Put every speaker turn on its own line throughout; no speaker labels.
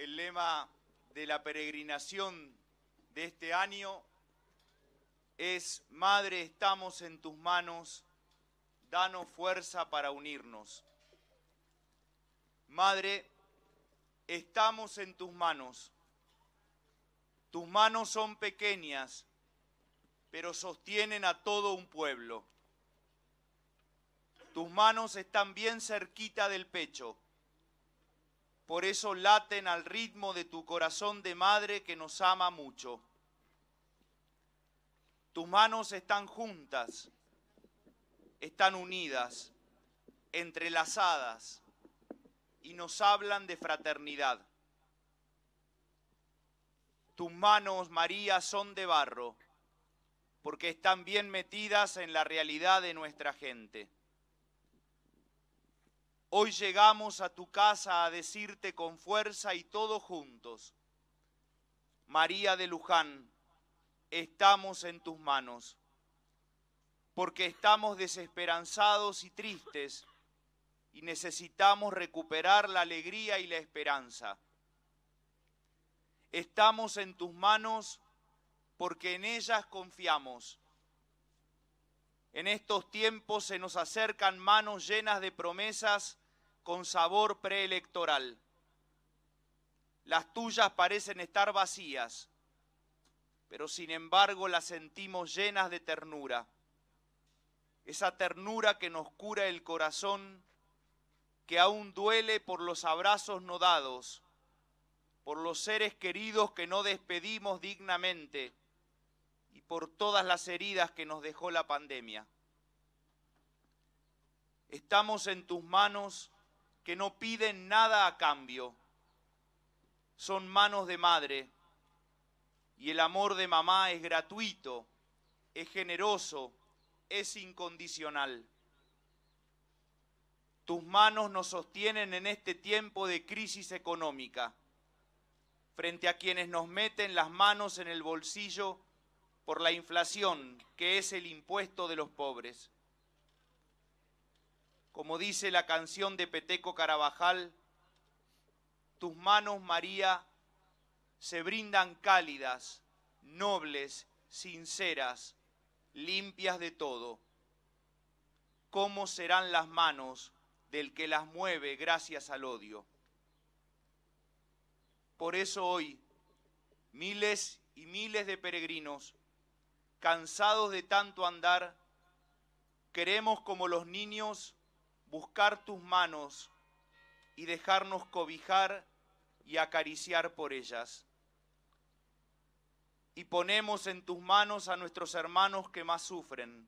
el lema de la peregrinación de este año es, Madre, estamos en tus manos, danos fuerza para unirnos. Madre, estamos en tus manos. Tus manos son pequeñas, pero sostienen a todo un pueblo. Tus manos están bien cerquita del pecho por eso laten al ritmo de tu corazón de madre que nos ama mucho. Tus manos están juntas, están unidas, entrelazadas y nos hablan de fraternidad. Tus manos, María, son de barro porque están bien metidas en la realidad de nuestra gente. Hoy llegamos a tu casa a decirte con fuerza y todos juntos, María de Luján, estamos en tus manos, porque estamos desesperanzados y tristes y necesitamos recuperar la alegría y la esperanza. Estamos en tus manos porque en ellas confiamos. En estos tiempos se nos acercan manos llenas de promesas con sabor preelectoral. Las tuyas parecen estar vacías, pero sin embargo las sentimos llenas de ternura. Esa ternura que nos cura el corazón, que aún duele por los abrazos no dados, por los seres queridos que no despedimos dignamente y por todas las heridas que nos dejó la pandemia. Estamos en tus manos que no piden nada a cambio. Son manos de madre y el amor de mamá es gratuito, es generoso, es incondicional. Tus manos nos sostienen en este tiempo de crisis económica, frente a quienes nos meten las manos en el bolsillo por la inflación, que es el impuesto de los pobres. Como dice la canción de Peteco Carabajal, tus manos, María, se brindan cálidas, nobles, sinceras, limpias de todo. ¿Cómo serán las manos del que las mueve gracias al odio? Por eso hoy, miles y miles de peregrinos, cansados de tanto andar, queremos como los niños buscar tus manos y dejarnos cobijar y acariciar por ellas. Y ponemos en tus manos a nuestros hermanos que más sufren,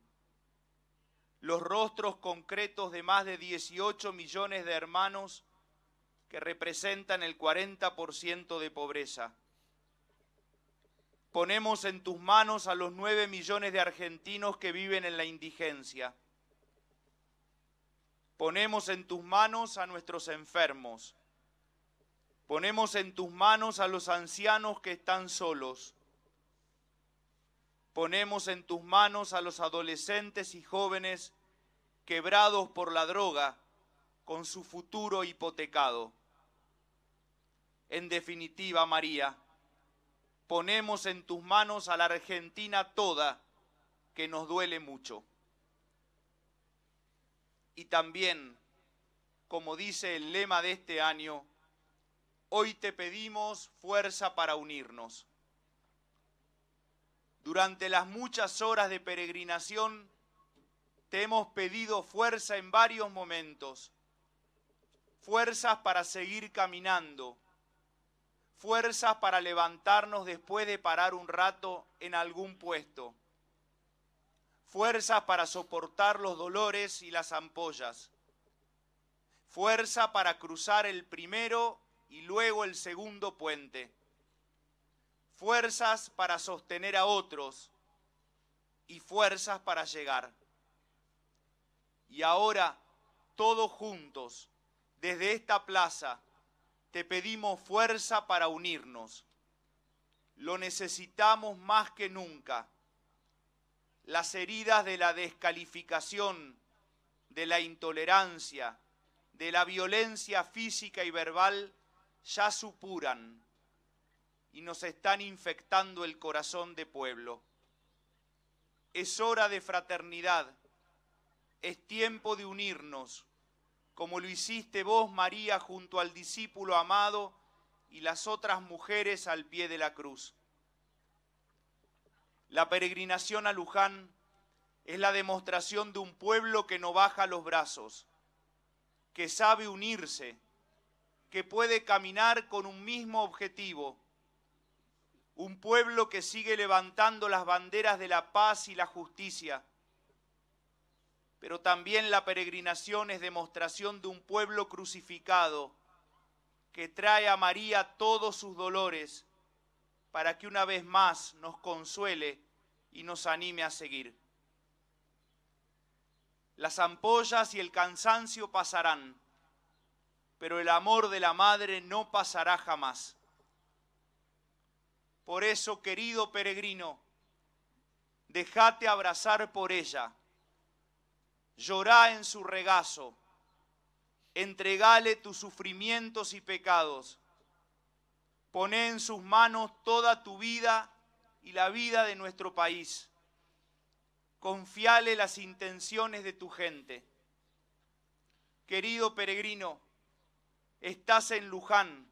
los rostros concretos de más de 18 millones de hermanos que representan el 40% de pobreza. Ponemos en tus manos a los 9 millones de argentinos que viven en la indigencia Ponemos en tus manos a nuestros enfermos. Ponemos en tus manos a los ancianos que están solos. Ponemos en tus manos a los adolescentes y jóvenes quebrados por la droga con su futuro hipotecado. En definitiva, María, ponemos en tus manos a la Argentina toda, que nos duele mucho y también, como dice el lema de este año, hoy te pedimos fuerza para unirnos. Durante las muchas horas de peregrinación, te hemos pedido fuerza en varios momentos, fuerzas para seguir caminando, fuerzas para levantarnos después de parar un rato en algún puesto Fuerzas para soportar los dolores y las ampollas, fuerza para cruzar el primero y luego el segundo puente, fuerzas para sostener a otros y fuerzas para llegar. Y ahora, todos juntos, desde esta plaza, te pedimos fuerza para unirnos. Lo necesitamos más que nunca las heridas de la descalificación, de la intolerancia, de la violencia física y verbal ya supuran y nos están infectando el corazón de pueblo. Es hora de fraternidad, es tiempo de unirnos, como lo hiciste vos, María, junto al discípulo amado y las otras mujeres al pie de la cruz. La peregrinación a Luján es la demostración de un pueblo que no baja los brazos, que sabe unirse, que puede caminar con un mismo objetivo, un pueblo que sigue levantando las banderas de la paz y la justicia. Pero también la peregrinación es demostración de un pueblo crucificado que trae a María todos sus dolores para que una vez más nos consuele y nos anime a seguir. Las ampollas y el cansancio pasarán, pero el amor de la Madre no pasará jamás. Por eso, querido peregrino, déjate abrazar por ella, llorá en su regazo, entregale tus sufrimientos y pecados Poné en sus manos toda tu vida y la vida de nuestro país. Confiale las intenciones de tu gente. Querido peregrino, estás en Luján,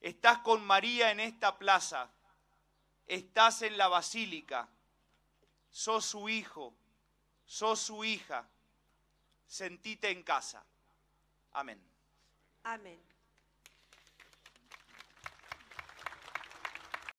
estás con María en esta plaza, estás en la basílica, sos su hijo, sos su hija, sentite en casa. Amén. Amén.